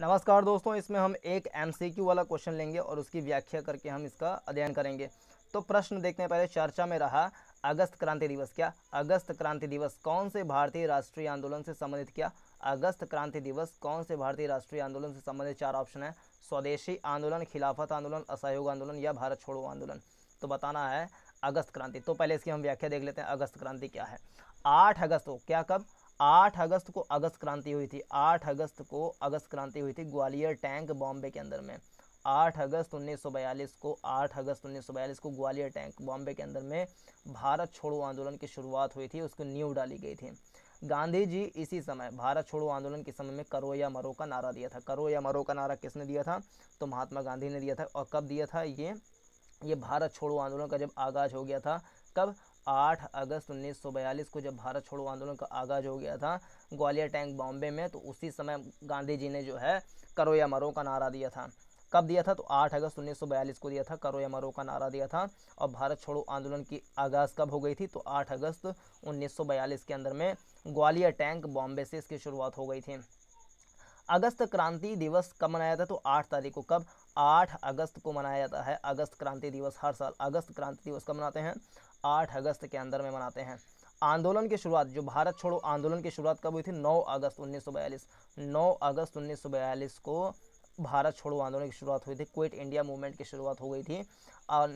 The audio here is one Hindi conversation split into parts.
नमस्कार दोस्तों इसमें हम एक एमसीक्यू वाला क्वेश्चन लेंगे और उसकी व्याख्या करके हम इसका अध्ययन करेंगे तो प्रश्न देखने पहले चर्चा में रहा अगस्त क्रांति दिवस क्या अगस्त क्रांति दिवस कौन से भारतीय राष्ट्रीय आंदोलन से संबंधित क्या अगस्त क्रांति दिवस कौन से भारतीय राष्ट्रीय आंदोलन से संबंधित चार ऑप्शन है स्वदेशी आंदोलन खिलाफत आंदोलन असहयोग आंदोलन या भारत छोड़ो आंदोलन तो बताना है अगस्त क्रांति तो पहले इसकी हम व्याख्या देख लेते हैं अगस्त क्रांति क्या है आठ अगस्त को क्या कब 8 अगस्त को अगस्त क्रांति हुई थी 8 अगस्त को अगस्त क्रांति हुई थी ग्वालियर टैंक बॉम्बे के अंदर में 8 अगस्त 1942 को 8 अगस्त 1942 को ग्वालियर टैंक बॉम्बे के अंदर में भारत छोड़ो आंदोलन की शुरुआत हुई थी उसको नींव डाली गई थी गांधी जी इसी समय भारत छोड़ो आंदोलन के समय में करो या मरो का नारा दिया था करो या मरो का नारा किसने दिया था तो महात्मा गांधी ने दिया था और कब दिया था ये ये भारत छोड़ो आंदोलन का जब आगाज हो गया था कब 8 अगस्त 1942 को जब भारत छोड़ो आंदोलन का आगाज हो गया था ग्वालियर टैंक बॉम्बे में तो उसी समय गांधी जी ने जो है करो या मरो का नारा दिया था कब दिया था तो 8 अगस्त 1942 को दिया था करो या मरो का नारा दिया था और भारत छोड़ो आंदोलन की आगाज़ कब हो गई थी तो आठ अगस्त बयालीस के अंदर में ग्वालियर टैंक बॉम्बे से इसकी शुरुआत हो गई थी अगस्त क्रांति दिवस कब मनाया था तो आठ तारीख को कब आठ अगस्त को मनाया जाता है अगस्त क्रांति दिवस हर साल अगस्त क्रांति दिवस कब मनाते हैं आठ अगस्त के अंदर में मनाते हैं आंदोलन की शुरुआत जो भारत छोड़ो आंदोलन की शुरुआत कब हुई थी नौ अगस्त उन्नीस सौ अगस्त उन्नीस को भारत छोड़ो आंदोलन की शुरुआत हुई थी क्विट इंडिया मूवमेंट की शुरुआत हो गई थी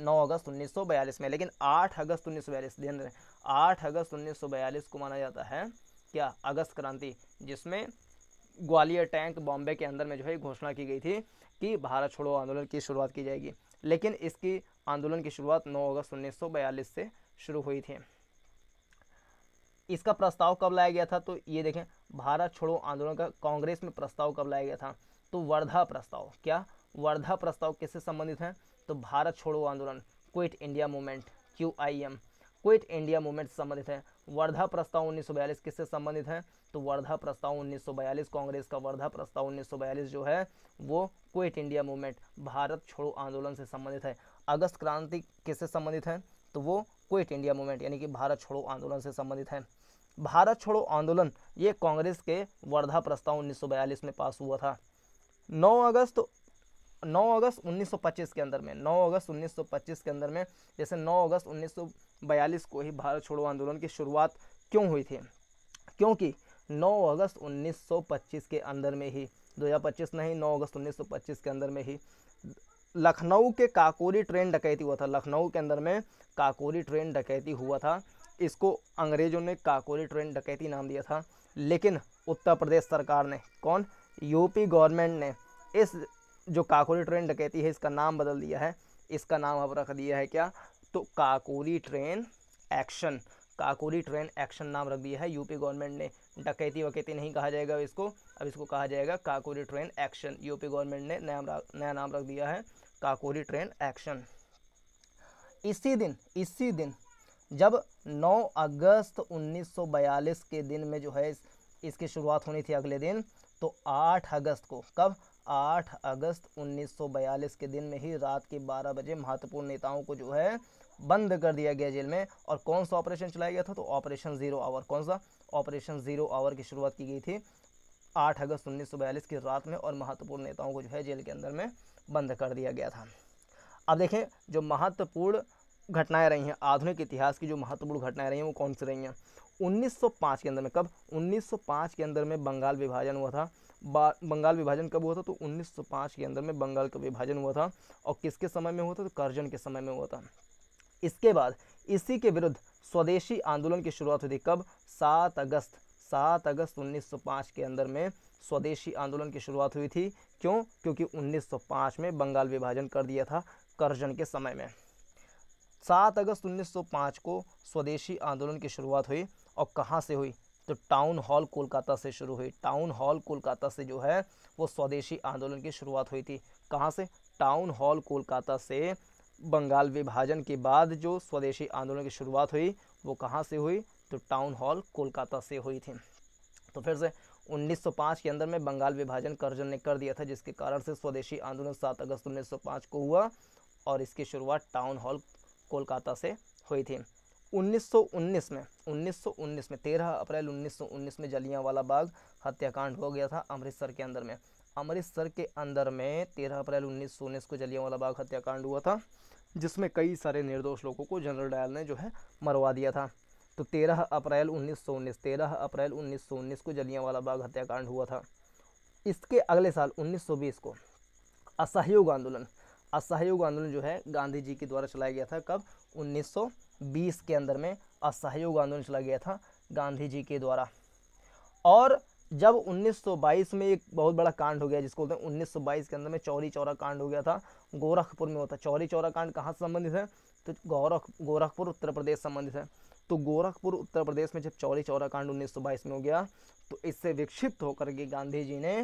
नौ अगस्त 1942 में लेकिन 8 अगस्त 1942 ध्यान रहे आठ अगस्त 1942 को माना जाता है क्या अगस्त क्रांति जिसमें ग्वालियर टैंक बॉम्बे के अंदर में जो है घोषणा की गई थी कि भारत छोड़ो आंदोलन की शुरुआत की जाएगी लेकिन इसकी आंदोलन की शुरुआत 9 अगस्त 1942 से शुरू हुई थी इसका प्रस्ताव कब लाया गया था तो ये देखें भारत छोड़ो आंदोलन का कांग्रेस में प्रस्ताव कब लाया गया था तो वर्धा प्रस्ताव क्या वर्धा प्रस्ताव किससे संबंधित है तो भारत छोड़ो आंदोलन quit India movement Q I M quit India movement संबंधित है वर्धा प्रस्ताव 1942 किससे संबंधित है तो वर्धा प्रस्ताव 1942 कांग्रेस का वर्धा प्रस्ताव 1942 जो है वो क्विट इंडिया मूवमेंट भारत छोड़ो आंदोलन से संबंधित है अगस्त क्रांति किससे संबंधित है तो वो क्विट इंडिया मूवमेंट यानी कि भारत छोड़ो आंदोलन से संबंधित है भारत छोड़ो आंदोलन ये कांग्रेस के वर्धा प्रस्ताव उन्नीस में पास हुआ था नौ अगस्त 9 अगस्त 1925 के अंदर में 9 अगस्त 1925 के अंदर में जैसे 9 अगस्त 1942 को ही भारत छोड़ो आंदोलन की शुरुआत क्यों हुई थी क्योंकि 9 अगस्त 1925 के अंदर में ही 2025 नहीं 9 अगस्त 1925 के अंदर में ही लखनऊ के काकोरी ट्रेन डकैती हुआ था लखनऊ के अंदर में काकोरी ट्रेन डकैती हुआ था इसको अंग्रेज़ों ने काकोरी ट्रेन डकैती नाम दिया था लेकिन उत्तर प्रदेश सरकार ने कौन यूपी गवर्नमेंट ने इस जो काकोरी ट्रेन डकैती है इसका नाम बदल दिया है इसका नाम अब रख दिया है क्या तो Kakori train action Kakori train action नाम रख दिया है यूपी गवर्नमेंट ने डकैती वकैती नहीं कहा जाएगा इसको अब इसको कहा जाएगा Kakori train action UP government ने नया नया नाम रख दिया है काकोरी ट्रेन एक्शन इसी दिन इसी दिन जब 9 अगस्त 1942 के दिन में जो है इसकी शुरुआत होनी थी अगले दिन तो 8 अगस्त को कब 8 अगस्त 1942 के दिन में ही रात के 12 बजे महत्वपूर्ण नेताओं को जो है बंद कर दिया गया जेल में और कौन सा ऑपरेशन चलाया गया था तो ऑपरेशन ज़ीरो आवर कौन सा ऑपरेशन ज़ीरो आवर की शुरुआत की गई थी आठ अगस्त उन्नीस की रात में और महत्वपूर्ण नेताओं को जो है जेल के अंदर में बंद कर दिया गया था अब देखें जो महत्वपूर्ण घटनाएं रही हैं आधुनिक इतिहास की जो महत्वपूर्ण घटनाएं रही हैं वो कौन सी रही हैं 1905 के अंदर में कब 1905 के अंदर में बंगाल विभाजन हुआ था बंगाल विभाजन कब हुआ था तो 1905 के अंदर में बंगाल का विभाजन हुआ था और किसके समय में हुआ था तो कर्जन के समय में हुआ था इसके बाद इसी के विरुद्ध स्वदेशी आंदोलन की शुरुआत हुई थी कब सात अगस्त सात अगस्त 1905 के अंदर में स्वदेशी आंदोलन की शुरुआत हुई थी क्यों क्योंकि 1905 में बंगाल विभाजन कर दिया था करजन के समय में सात अगस्त 1905 को स्वदेशी आंदोलन की शुरुआत हुई और कहाँ से हुई तो टाउन हॉल कोलकाता से शुरू हुई टाउन हॉल कोलकाता से जो है वो स्वदेशी आंदोलन की शुरुआत हुई थी कहाँ से टाउन हॉल कोलकाता से बंगाल विभाजन के बाद जो स्वदेशी आंदोलन की शुरुआत हुई वो कहाँ से हुई तो टाउन हॉल कोलकाता से हुई थी तो फिर से 1905 के अंदर में बंगाल विभाजन करजन ने कर दिया था जिसके कारण से स्वदेशी आंदोलन 7 अगस्त 1905 को हुआ और इसकी शुरुआत टाउन हॉल कोलकाता से हुई थी 1919 में 1919 में 13 अप्रैल 1919 में जलियांवाला बाग हत्याकांड हो गया था अमृतसर के अंदर में अमृतसर के अंदर में 13 अप्रैल 1919 को जलियांवाला बाग हत्याकांड हुआ था जिसमें कई सारे निर्दोष लोगों को जनरल डायल ने जो है मरवा दिया था तो तेरह अप्रैल उन्नीस सौ उन्नीस तेरह अप्रैल उन्नीस सौ उन्नीस को जलियांवाला बाग हत्याकांड हुआ था इसके अगले साल 1920 को असहयोग आंदोलन असहयोग आंदोलन जो है गांधी जी के द्वारा चलाया गया था कब 1920 के अंदर में असहयोग आंदोलन चलाया गया था गांधी जी के द्वारा और जब 1922 में एक बहुत बड़ा कांड हो गया जिसको बोलते हैं 1922 के अंदर में चौरी चौरा कांड हो गया था गोरखपुर में होता चौरी चौरा कांड कहाँ से संबंधित है तो गौरख गोरखपुर उत्तर प्रदेश संबंधित है तो गोरखपुर उत्तर प्रदेश में जब चौरी चौरा कांड 1922 में हो गया तो इससे विक्षिप्त होकर के गांधी जी ने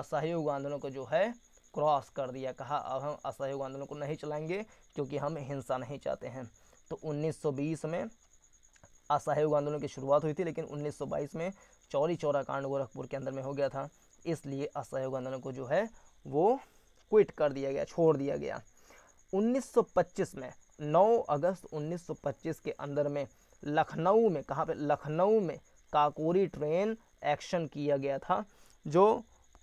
असहयोग आंदोलन को जो है क्रॉस कर दिया कहा अब हम असहयोग आंदोलन को नहीं चलाएंगे क्योंकि हम हिंसा नहीं चाहते हैं तो 1920 में असहयोग आंदोलन की शुरुआत हुई थी लेकिन 1922 में चौरी चौरा कांड गोरखपुर के अंदर में हो गया था इसलिए असहयोग आंदोलन को जो है वो क्विट कर दिया गया छोड़ दिया गया 1925 में 9 अगस्त 1925 के अंदर में लखनऊ में कहाँ पे लखनऊ में काकोरी ट्रेन एक्शन किया गया था जो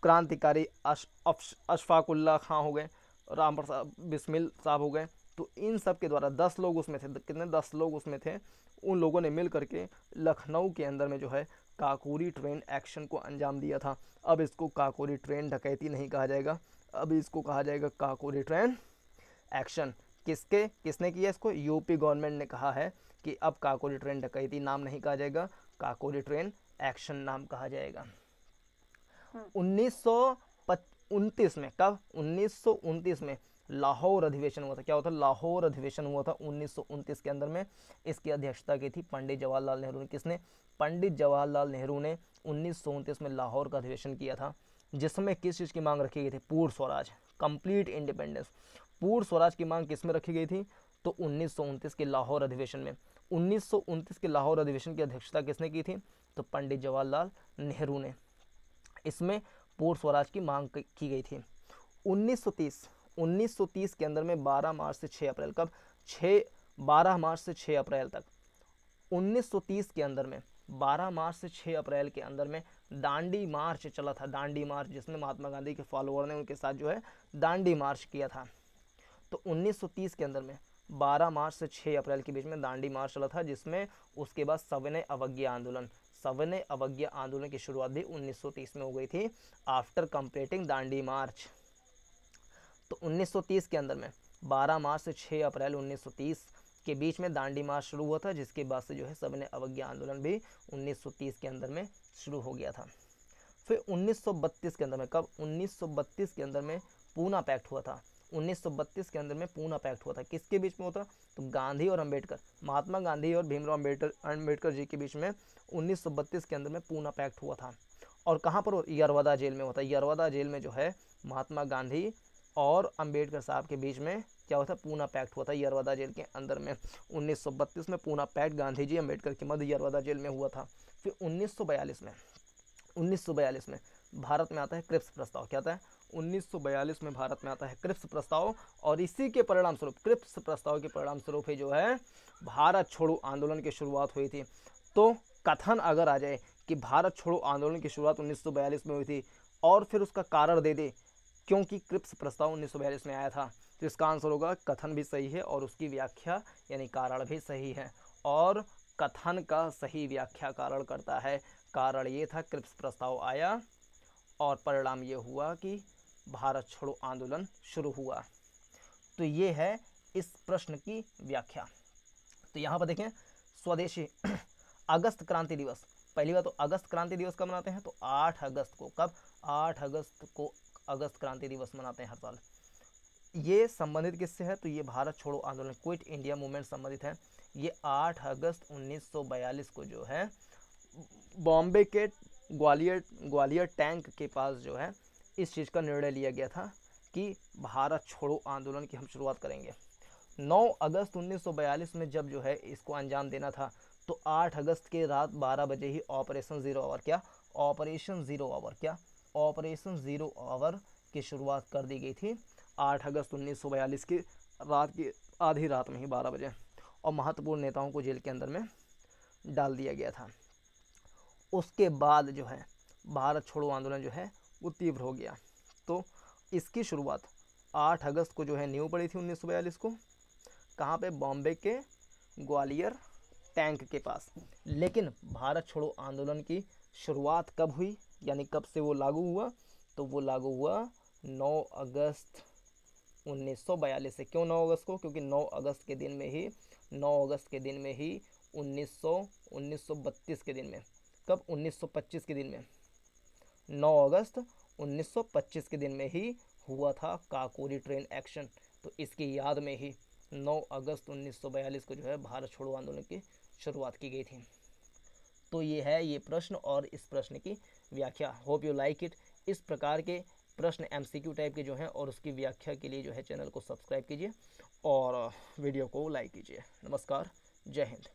क्रांतिकारी अश अशफाकुल्ला खां हो गए राम प्रसाद बिस्मिल साहब हो गए तो इन सब के द्वारा दस लोग उसमें थे कितने दस लोग उसमें थे उन लोगों ने मिल करके लखनऊ के अंदर में जो है काकोरी ट्रेन एक्शन को अंजाम दिया था अब इसको काकोरी ट्रेन डकैती नहीं कहा जाएगा अब इसको कहा जाएगा काकोरी ट्रेन एक्शन किसके किसने किया इसको यूपी गवर्नमेंट ने कहा है कि अब काकोरी ट्रेन डकैती नाम नहीं कहा जाएगा काकोरी ट्रेन एक्शन नाम कहा जाएगा हाँ। उन्नीस में कब उन्नीस में लाहौर अधिवेशन हुआ था क्या होता था लाहौर अधिवेशन हुआ था उन्नीस के अंदर में इसकी अध्यक्षता की थी पंडित जवाहरलाल नेहरू ने किसने पंडित जवाहरलाल नेहरू ने उन्नीस में लाहौर का अधिवेशन किया था जिसमें किस चीज़ की मांग रखी गई थी पूर्ण स्वराज कंप्लीट इंडिपेंडेंस पूर्ण स्वराज की मांग किस में रखी गई थी तो उन्नीस के लाहौर अधिवेशन में उन्नीस के लाहौर अधिवेशन की अध्यक्षता किसने की थी तो पंडित जवाहरलाल नेहरू ने इसमें पूर्ण स्वराज की मांग की गई थी 1930 1930 के अंदर में 12 मार्च से 6 अप्रैल कब 6 12 मार्च से 6 अप्रैल तक 1930 के अंदर में 12 मार्च से 6 अप्रैल के अंदर में दांडी मार्च चला था दांडी मार्च जिसमें महात्मा गांधी के फॉलोअर ने उनके साथ जो है दांडी मार्च किया था तो 1930 के अंदर में 12 मार्च से 6 अप्रैल के बीच में दांडी मार्च चला था जिसमें उसके बाद सविनय अवज्ञा आंदोलन सविनय अवज्ञा आंदोलन की शुरुआत भी 1930 में हो गई थी आफ्टर कंप्लीटिंग दांडी मार्च तो 1930 के अंदर में 12 मार्च से 6 अप्रैल 1930 के बीच में दांडी मार्च शुरू हुआ था जिसके बाद से जो है सविनय अवज्ञा आंदोलन भी 1930 के अंदर में शुरू हो गया था फिर 1932 के अंदर में कब 1932 के अंदर में पूना पैक्ट हुआ था 1932 के अंदर में पूना पैक्ट हुआ था किसके बीच में होता तो गांधी और अम्बेडकर महात्मा गांधी और भीमराव अम्बेडकर अम्बेडकर जी के बीच में उन्नीस के अंदर में पूना पैक्ट हुआ था और कहाँ पर यरवदा जेल में होता है यरवदा जेल में जो है महात्मा गांधी और अंबेडकर साहब के बीच में क्या हुआ था पूना पैक्ट हुआ था यरवादा जेल के अंदर में 1932 में पूना पैक्ट गांधी जी अम्बेडकर के मध्य यरवादा जेल में हुआ था फिर 1942 में 1942 में भारत में आता है क्रिप्स प्रस्ताव क्या आता है 1942 में भारत में आता है क्रिप्स प्रस्ताव और इसी के परिणाम स्वरूप क्रिप्स प्रस्ताव के परिणाम स्वरूप ही जो है भारत छोड़ो आंदोलन की शुरुआत हुई थी तो कथन अगर आ जाए कि भारत छोड़ो आंदोलन की शुरुआत 1942 में हुई थी और फिर उसका कारण दे दे क्योंकि क्रिप्स प्रस्ताव उन्नीस में आया था तो इसका आंसर होगा कथन भी सही है और उसकी व्याख्या यानी कारण भी सही है और कथन का सही व्याख्या कारण करता है कारण ये था क्रिप्स प्रस्ताव आया और परिणाम ये हुआ कि भारत छोड़ो आंदोलन शुरू हुआ तो ये है इस प्रश्न की व्याख्या तो यहाँ पर देखें स्वदेशी अगस्त क्रांति दिवस पहली बार तो अगस्त क्रांति दिवस कब मनाते हैं तो 8 अगस्त को कब 8 अगस्त को अगस्त क्रांति दिवस मनाते हैं हर साल ये संबंधित किससे है तो ये भारत छोड़ो आंदोलन क्विट इंडिया मूवमेंट संबंधित है ये 8 अगस्त 1942 को जो है बॉम्बे के ग्वालियर ग्वालियर टैंक के पास जो है इस चीज़ का निर्णय लिया गया था कि भारत छोड़ो आंदोलन की हम शुरुआत करेंगे 9 अगस्त 1942 में जब जो है इसको अंजाम देना था तो 8 अगस्त के रात 12 बजे ही ऑपरेशन ज़ीरो आवर क्या ऑपरेशन ज़ीरो आवर क्या ऑपरेशन ज़ीरो आवर की शुरुआत कर दी गई थी आठ अगस्त उन्नीस सौ बयालीस की रात की आधी रात में ही बारह बजे और महत्वपूर्ण नेताओं को जेल के अंदर में डाल दिया गया था उसके बाद जो है भारत छोड़ो आंदोलन जो है वो तीव्र हो गया तो इसकी शुरुआत 8 अगस्त को जो है न्यू पड़ी थी उन्नीस को कहाँ पे बॉम्बे के ग्वालियर टैंक के पास लेकिन भारत छोड़ो आंदोलन की शुरुआत कब हुई यानी कब से वो लागू हुआ तो वो लागू हुआ 9 अगस्त 1942 से क्यों 9 अगस्त को क्योंकि 9 अगस्त के दिन में ही 9 अगस्त के दिन में ही 1900 1932 के दिन में कब 1925 के दिन में 9 अगस्त 1925 के दिन में ही हुआ था काकोरी ट्रेन एक्शन तो इसकी याद में ही 9 अगस्त 1942 को जो है भारत छोड़ो आंदोलन की शुरुआत की गई थी तो ये है ये प्रश्न और इस प्रश्न की व्याख्या होप यू लाइक इट इस प्रकार के प्रश्न एमसीक्यू टाइप के जो हैं और उसकी व्याख्या के लिए जो है चैनल को सब्सक्राइब कीजिए और वीडियो को लाइक कीजिए नमस्कार जय हिंद